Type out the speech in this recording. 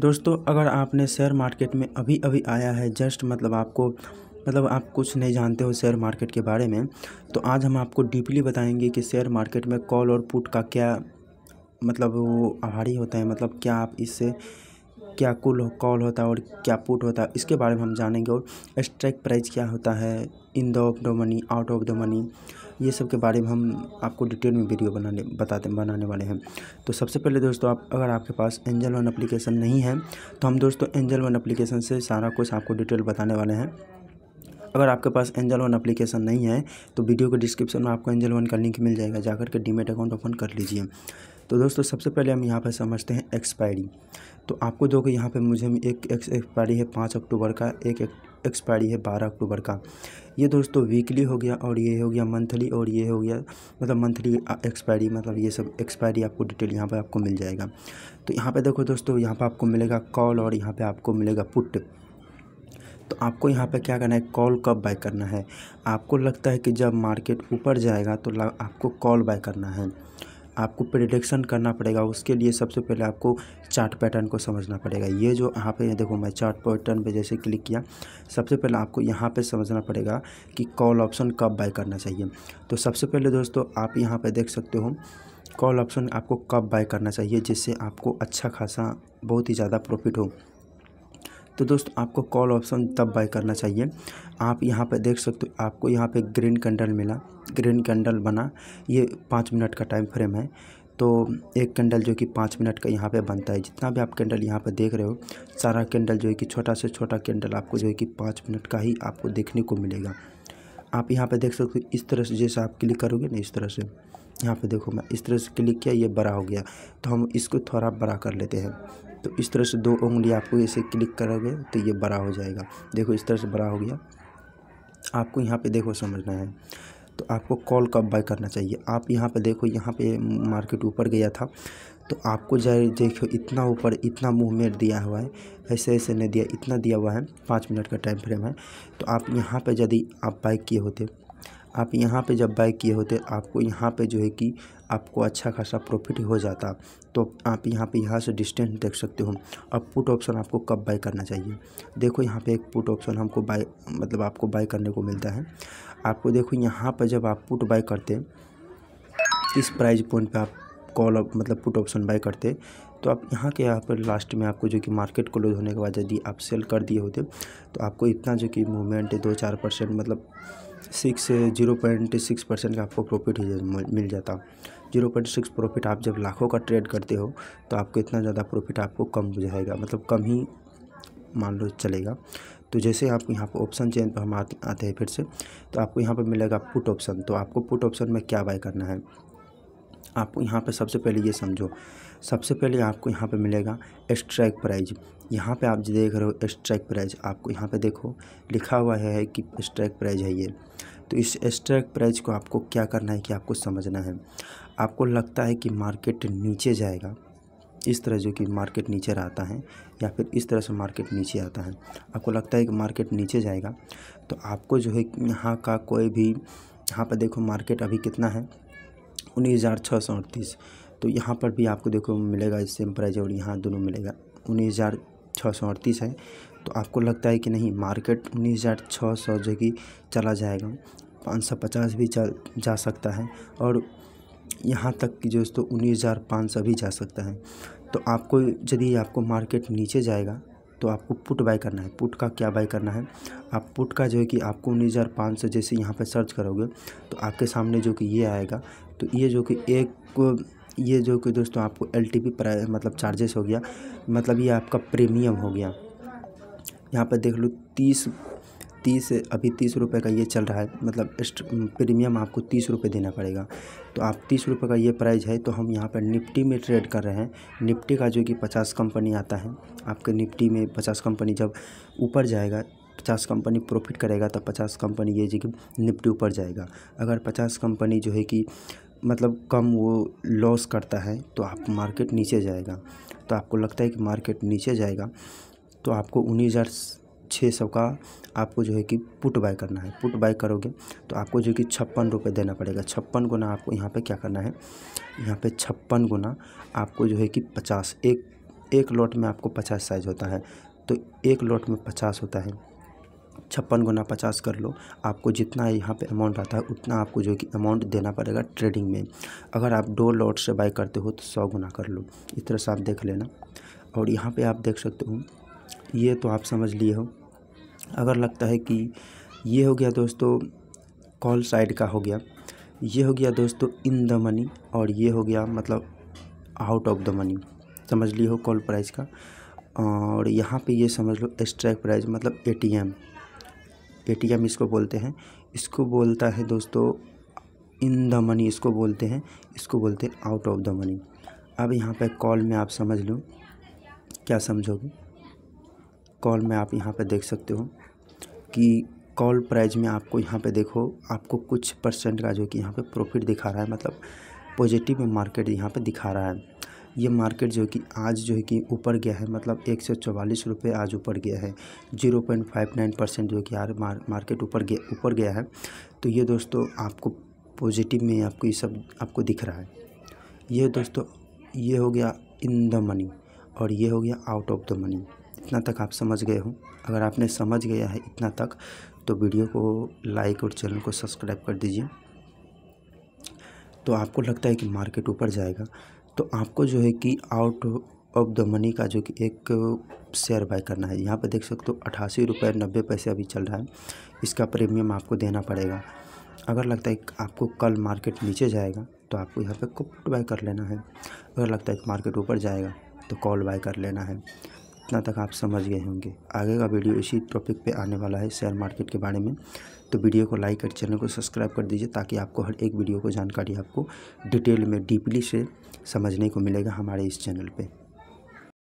दोस्तों अगर आपने शेयर मार्केट में अभी अभी आया है जस्ट मतलब आपको मतलब आप कुछ नहीं जानते हो शेयर मार्केट के बारे में तो आज हम आपको डीपली बताएंगे कि शेयर मार्केट में कॉल और पुट का क्या मतलब वो आभारी होता है मतलब क्या आप इससे क्या कुल कॉल होता है और क्या पुट होता है इसके बारे में हम जानेंगे और स्ट्राइक प्राइस क्या होता है in the of the money out of the money ये सब के बारे में हम आपको डिटेल में वीडियो बनाने बताते बनाने वाले हैं तो सबसे पहले दोस्तों आप अगर आपके पास एंजल वन अप्लीकेशन नहीं है तो हम दोस्तों एंजल वन अप्लीकेशन से सारा कुछ आपको डिटेल बताने वाले हैं अगर आपके पास एंजल वन अप्लीकेशन नहीं है तो वीडियो के डिस्क्रिप्शन में आपको एंजल वन का लिंक मिल जाएगा जाकर के डीमेट अकाउंट ओपन कर लीजिए तो दोस्तों सबसे पहले हम यहाँ पर समझते हैं एक्सपायरी तो आपको कि यहाँ पर मुझे एक एक्सपायरी है पाँच अक्टूबर का एक, एक एक्सपायरी है बारह अक्टूबर का ये दोस्तों वीकली हो गया और ये हो गया मंथली और ये हो गया मतलब मंथली एक्सपायरी मतलब ये सब एक्सपायरी आपको डिटेल यहाँ पर आपको मिल जाएगा तो यहाँ पर देखो दोस्तों यहाँ पर आपको मिलेगा कॉल और यहाँ पर आपको मिलेगा पुट तो आपको यहाँ पे क्या करना है कॉल कब बाय करना है आपको लगता है कि जब मार्केट ऊपर जाएगा तो आपको कॉल बाय करना है आपको प्रिडिक्शन करना पड़ेगा उसके लिए सबसे पहले आपको चार्ट पैटर्न को समझना पड़ेगा ये जो यहाँ पे देखो मैं चार्ट पैटर्न पे जैसे क्लिक किया सबसे पहले आपको यहाँ पे समझना पड़ेगा कि कॉल ऑप्शन कब बाय करना चाहिए तो सबसे पहले दोस्तों आप यहाँ पर देख सकते हो कॉल ऑप्शन आपको कब बाय करना चाहिए जिससे आपको अच्छा खासा बहुत ही ज़्यादा प्रॉफिट हो तो दोस्तों आपको कॉल ऑप्शन तब बाय करना चाहिए आप यहाँ पर देख सकते हो आपको यहाँ पे ग्रीन कैंडल मिला ग्रीन कैंडल बना ये पाँच मिनट का टाइम फ्रेम है तो एक कैंडल जो कि पाँच मिनट का यहाँ पे बनता है जितना भी आप कैंडल यहाँ पे देख रहे हो सारा कैंडल जो है कि छोटा से छोटा कैंडल आपको जो है कि पाँच मिनट का ही आपको देखने को मिलेगा आप यहाँ पे देख सकते हो इस तरह से जैसे आप क्लिक करोगे ना इस तरह से यहाँ पे देखो मैं इस तरह से क्लिक किया ये बड़ा हो गया तो हम इसको थोड़ा बड़ा कर लेते हैं तो इस तरह से दो उंगली आपको ऐसे क्लिक करोगे तो ये बड़ा हो जाएगा देखो इस तरह से बड़ा हो गया आपको यहाँ पे देखो समझना है तो आपको कॉल कब बाय करना चाहिए आप यहाँ पे देखो यहाँ पे मार्केट ऊपर गया था तो आपको जाए देखो इतना ऊपर इतना मूवमेंट दिया हुआ है ऐसे ऐसे नहीं दिया इतना दिया हुआ है पाँच मिनट का टाइम फ्रेम है तो आप यहाँ पे यदि आप बाइक किए होते आप यहाँ पे जब बाई किए होते आपको यहाँ पे जो है कि आपको अच्छा खासा प्रॉफिट हो जाता तो आप यहाँ पे यहाँ से डिस्टेंस देख सकते हो अब पुट ऑप्शन आपको कब बाई करना चाहिए देखो यहाँ पे एक पुट ऑप्शन हमको बाई मतलब आपको बाई करने को मिलता है आपको देखो यहाँ पर जब आप पुट बाई करते इस प्राइज पॉइंट पर आप कॉल मतलब पुट ऑप्शन बाई करते तो आप यहाँ के यहाँ पर लास्ट में आपको जो कि मार्केट क्लोज होने के बाद यदि आप सेल कर दिए होते तो आपको इतना जो कि मूवमेंट दो चार परसेंट मतलब six zero point six percent का आपको प्रॉफिट मिल जाता जीरो पॉइंट सिक्स प्रॉफिट आप जब लाखों का ट्रेड करते हो तो आपको इतना ज़्यादा प्रॉफिट आपको कम जाएगा मतलब कम ही मान लो चलेगा तो जैसे आप यहाँ पर ऑप्शन चेंज पर हम आते हैं फिर से तो आपको यहाँ पर मिलेगा पुट ऑप्शन तो आपको पुट ऑप्शन में क्या बाय करना है आपको यहाँ पे सबसे पहले ये समझो सबसे पहले आपको यहाँ पे मिलेगा स्ट्राइक प्राइज यहाँ पे आप देख रहे हो स्ट्राइक प्राइज आपको यहाँ पे देखो लिखा हुआ है कि स्ट्राइक प्राइज है ये तो इस स्ट्राइक प्राइज को आपको क्या करना है कि आपको समझना है आपको लगता है कि मार्केट नीचे जाएगा इस तरह जो कि मार्केट नीचे रहता है या फिर इस तरह से मार्केट नीचे आता है आपको लगता है कि मार्केट नीचे जाएगा तो आपको जो है यहाँ का कोई भी यहाँ पर देखो मार्केट अभी कितना है उन्नीस हज़ार छः सौ अड़तीस तो यहाँ पर भी आपको देखो मिलेगा सेम प्राइस और यहाँ दोनों मिलेगा उन्नीस हज़ार छः सौ अड़तीस है तो आपको लगता है कि नहीं मार्केट उन्नीस हज़ार छः सौ जो कि चला जाएगा पाँच सौ पचास भी जा, जा सकता है और यहाँ तक कि जो दोस्तों उन्नीस हज़ार पाँच सौ भी जा सकता है तो आपको यदि आपको मार्केट नीचे जाएगा तो आपको पुट बाय करना है पुट का क्या बाय करना है आप पुट का जो है कि आपको उन्नीस हज़ार पाँच सौ जैसे यहाँ पर सर्च करोगे तो आपके सामने जो कि ये आएगा तो ये जो कि एक ये जो कि दोस्तों आपको एल टी मतलब चार्जेस हो गया मतलब ये आपका प्रीमियम हो गया यहाँ पर देख लो तीस तीस अभी तीस रुपये का ये चल रहा है मतलब प्रीमियम आपको तीस रुपये देना पड़ेगा तो आप तीस रुपये का ये प्राइस है तो हम यहाँ पर निफ्टी में ट्रेड कर रहे हैं निफ्टी का जो कि पचास कंपनी आता है आपके निफ्टी में पचास कंपनी जब ऊपर जाएगा पचास कंपनी प्रॉफिट करेगा तो पचास कंपनी ये जो कि निफ्टी ऊपर जाएगा अगर पचास कंपनी जो है कि मतलब कम वो लॉस करता है तो आप मार्केट नीचे जाएगा तो आपको लगता है कि मार्केट नीचे जाएगा तो आपको उन्नीस हज़ार छः सौ का आपको जो है कि पुट बाय करना है पुट बाय करोगे तो आपको जो कि छप्पन रुपये देना पड़ेगा छप्पन गुना आपको यहाँ पे क्या करना है यहाँ पे छप्पन गुना आपको जो है कि पचास एक एक लॉट में आपको पचास साइज होता है तो एक लॉट में पचास होता है छप्पन गुना पचास कर लो आपको जितना यहाँ पे अमाउंट आता है उतना आपको जो कि अमाउंट देना पड़ेगा ट्रेडिंग में अगर आप दो लॉट से बाई करते हो तो सौ गुना कर लो इस तरह से आप देख लेना और यहाँ पे आप देख सकते हो ये तो आप समझ लिए हो अगर लगता है कि ये हो गया दोस्तों कॉल साइड का हो गया ये हो गया दोस्तों इन द मनी और ये हो गया मतलब आउट ऑफ द मनी समझ हो कॉल प्राइस का और यहाँ पे ये समझ लो एक्स्ट्रैक्ट प्राइस मतलब एटीएम एटीएम इसको बोलते हैं इसको बोलता है दोस्तों इन द मनी इसको बोलते हैं इसको बोलते हैं आउट ऑफ द मनी अब यहाँ पे कॉल में आप समझ लो क्या समझोगे कॉल में आप यहाँ पे देख सकते हो कि कॉल प्राइज में आपको यहाँ पे देखो आपको कुछ परसेंट का जो कि यहाँ पे प्रॉफिट दिखा रहा है मतलब पॉजिटिव में मार्केट यहाँ पे दिखा रहा है ये मार्केट जो कि आज जो है कि ऊपर गया है मतलब एक सौ चौवालीस रुपये आज ऊपर गया है zero point five nine percent जो कि यार मार्केट ऊपर गया ऊपर गया है तो ये दोस्तों आपको पॉजिटिव में आपको ये सब आपको दिख रहा है ये दोस्तों ये हो गया इन द मनी और ये हो गया आउट ऑफ द मनी इतना तक आप समझ गए हो अगर आपने समझ गया है इतना तक तो वीडियो को लाइक और चैनल को सब्सक्राइब कर दीजिए तो आपको लगता है कि मार्केट ऊपर जाएगा तो आपको जो है कि आउट ऑफ द मनी का जो कि एक शेयर बाय करना है यहाँ पर देख सकते हो अठासी रुपये नब्बे पैसे अभी चल रहा है इसका प्रीमियम आपको देना पड़ेगा अगर लगता है कि आपको कल मार्केट नीचे जाएगा तो आपको यहाँ पे कुट बाय कर लेना है अगर लगता है कि मार्केट ऊपर जाएगा तो कॉल बाय कर लेना है इतना तक आप समझ गए होंगे आगे का वीडियो इसी टॉपिक पे आने वाला है शेयर मार्केट के बारे में तो वीडियो को लाइक और चैनल को सब्सक्राइब कर दीजिए ताकि आपको हर एक वीडियो को जानकारी आपको डिटेल में डीपली से समझने को मिलेगा हमारे इस चैनल पर